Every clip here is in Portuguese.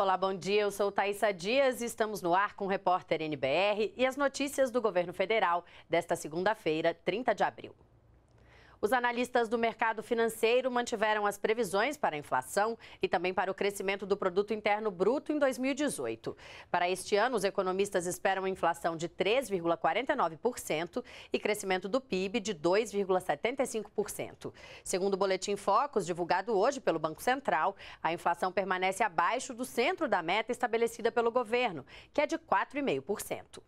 Olá, bom dia. Eu sou Thaisa Dias e estamos no ar com o repórter NBR e as notícias do governo federal desta segunda-feira, 30 de abril. Os analistas do mercado financeiro mantiveram as previsões para a inflação e também para o crescimento do produto interno bruto em 2018. Para este ano, os economistas esperam inflação de 3,49% e crescimento do PIB de 2,75%. Segundo o boletim Focus divulgado hoje pelo Banco Central, a inflação permanece abaixo do centro da meta estabelecida pelo governo, que é de 4,5%.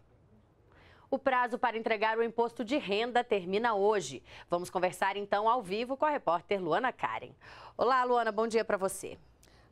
O prazo para entregar o imposto de renda termina hoje. Vamos conversar então ao vivo com a repórter Luana Karen. Olá, Luana, bom dia para você.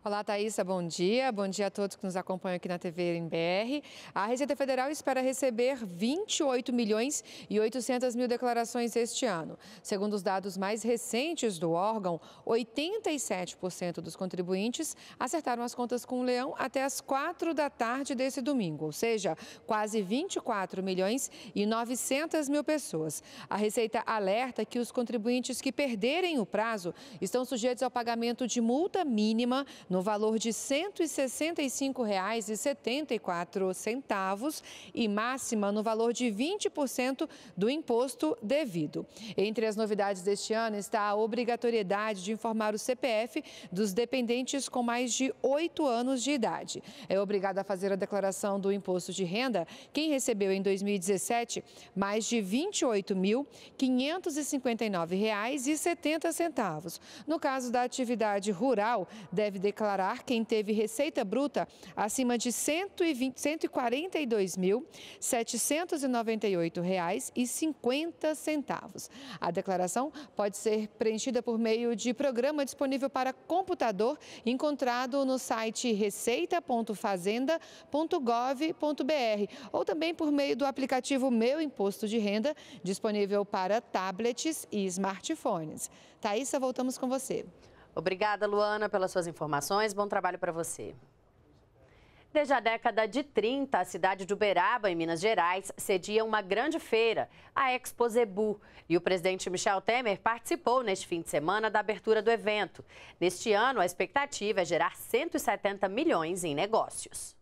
Olá, Thaisa, bom dia. Bom dia a todos que nos acompanham aqui na TV em BR. A Receita Federal espera receber 28 milhões e 800 mil declarações este ano. Segundo os dados mais recentes do órgão, 87% dos contribuintes acertaram as contas com o leão até as 4 da tarde desse domingo, ou seja, quase 24 milhões e 900 mil pessoas. A Receita alerta que os contribuintes que perderem o prazo estão sujeitos ao pagamento de multa mínima no valor de R$ 165,74 e máxima no valor de 20% do imposto devido. Entre as novidades deste ano está a obrigatoriedade de informar o CPF dos dependentes com mais de 8 anos de idade. É obrigado a fazer a declaração do imposto de renda quem recebeu em 2017 mais de R$ 28.559,70. No caso da atividade rural, deve declarar declarar quem teve receita bruta acima de R$ 142.798,50. A declaração pode ser preenchida por meio de programa disponível para computador encontrado no site receita.fazenda.gov.br ou também por meio do aplicativo Meu Imposto de Renda, disponível para tablets e smartphones. Thaisa, voltamos com você. Obrigada, Luana, pelas suas informações. Bom trabalho para você. Desde a década de 30, a cidade de Uberaba, em Minas Gerais, cedia uma grande feira, a Exposebu, e o presidente Michel Temer participou neste fim de semana da abertura do evento. Neste ano, a expectativa é gerar 170 milhões em negócios.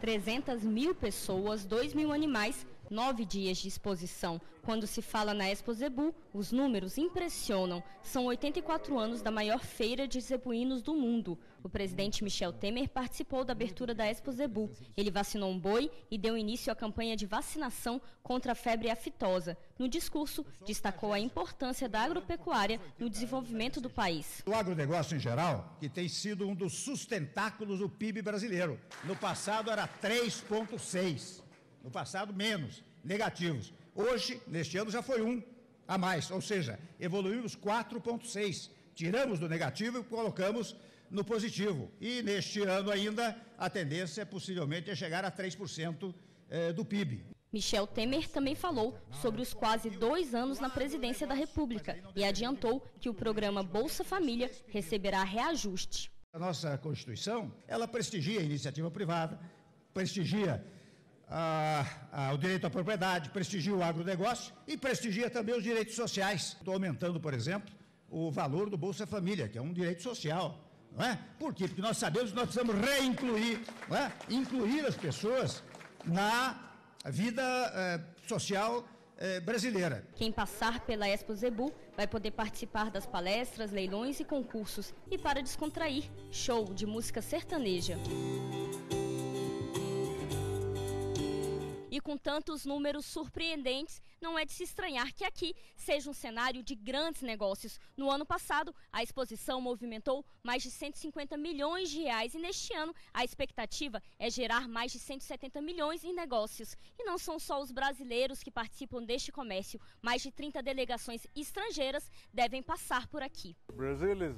300 mil pessoas, 2 mil animais Nove dias de exposição. Quando se fala na Expo Zebu, os números impressionam. São 84 anos da maior feira de zebuínos do mundo. O presidente Michel Temer participou da abertura da Expo Zebu. Ele vacinou um boi e deu início à campanha de vacinação contra a febre aftosa. No discurso, destacou a importância da agropecuária no desenvolvimento do país. O agronegócio em geral, que tem sido um dos sustentáculos do PIB brasileiro. No passado era 3,6 no passado menos, negativos. Hoje, neste ano, já foi um a mais, ou seja, evoluímos 4,6. Tiramos do negativo e colocamos no positivo. E neste ano ainda, a tendência é, possivelmente é chegar a 3% eh, do PIB. Michel Temer também falou sobre os quase dois anos na presidência da República e adiantou que o programa Bolsa Família receberá reajuste. A nossa Constituição, ela prestigia a iniciativa privada, prestigia a, a, o direito à propriedade, prestigia o agronegócio e prestigia também os direitos sociais. Estou aumentando, por exemplo, o valor do Bolsa Família, que é um direito social. Não é? Por quê? Porque nós sabemos que nós precisamos reincluir, não é? incluir as pessoas na vida eh, social eh, brasileira. Quem passar pela Expo Zebu vai poder participar das palestras, leilões e concursos. E para descontrair, show de música sertaneja. E com tantos números surpreendentes, não é de se estranhar que aqui seja um cenário de grandes negócios. No ano passado, a exposição movimentou mais de 150 milhões de reais e neste ano a expectativa é gerar mais de 170 milhões em negócios. E não são só os brasileiros que participam deste comércio, mais de 30 delegações estrangeiras devem passar por aqui. Brasil is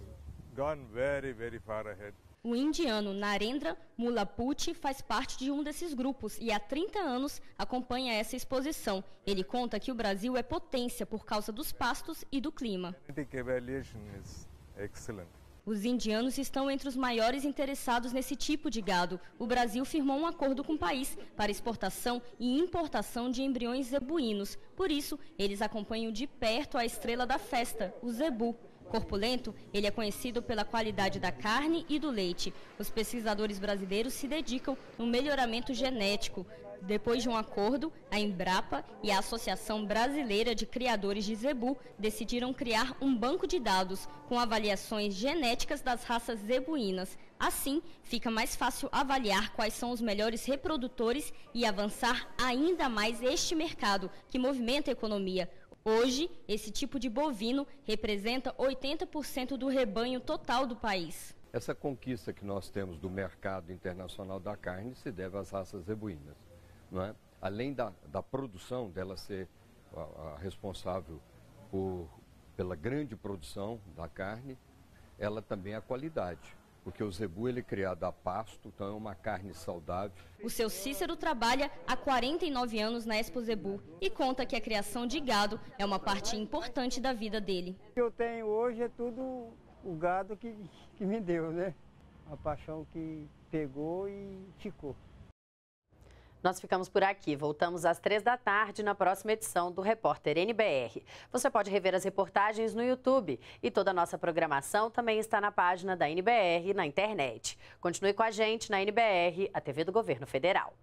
gone very, very far ahead. O indiano Narendra Mulaputi faz parte de um desses grupos e há 30 anos acompanha essa exposição. Ele conta que o Brasil é potência por causa dos pastos e do clima. Os indianos estão entre os maiores interessados nesse tipo de gado. O Brasil firmou um acordo com o país para exportação e importação de embriões zebuínos. Por isso, eles acompanham de perto a estrela da festa, o zebu. Corpulento, ele é conhecido pela qualidade da carne e do leite. Os pesquisadores brasileiros se dedicam no melhoramento genético, depois de um acordo, a Embrapa e a Associação Brasileira de Criadores de Zebu decidiram criar um banco de dados com avaliações genéticas das raças zebuínas. Assim, fica mais fácil avaliar quais são os melhores reprodutores e avançar ainda mais este mercado que movimenta a economia. Hoje, esse tipo de bovino representa 80% do rebanho total do país. Essa conquista que nós temos do mercado internacional da carne se deve às raças zebuínas. Não é? Além da, da produção, dela ser a, a responsável por, pela grande produção da carne, ela também é a qualidade porque o zebu ele é criado a pasto, então é uma carne saudável. O seu Cícero trabalha há 49 anos na Expo Zebu e conta que a criação de gado é uma parte importante da vida dele. O que eu tenho hoje é tudo o gado que, que me deu, né? A paixão que pegou e ficou. Nós ficamos por aqui. Voltamos às três da tarde na próxima edição do Repórter NBR. Você pode rever as reportagens no YouTube e toda a nossa programação também está na página da NBR na internet. Continue com a gente na NBR, a TV do Governo Federal.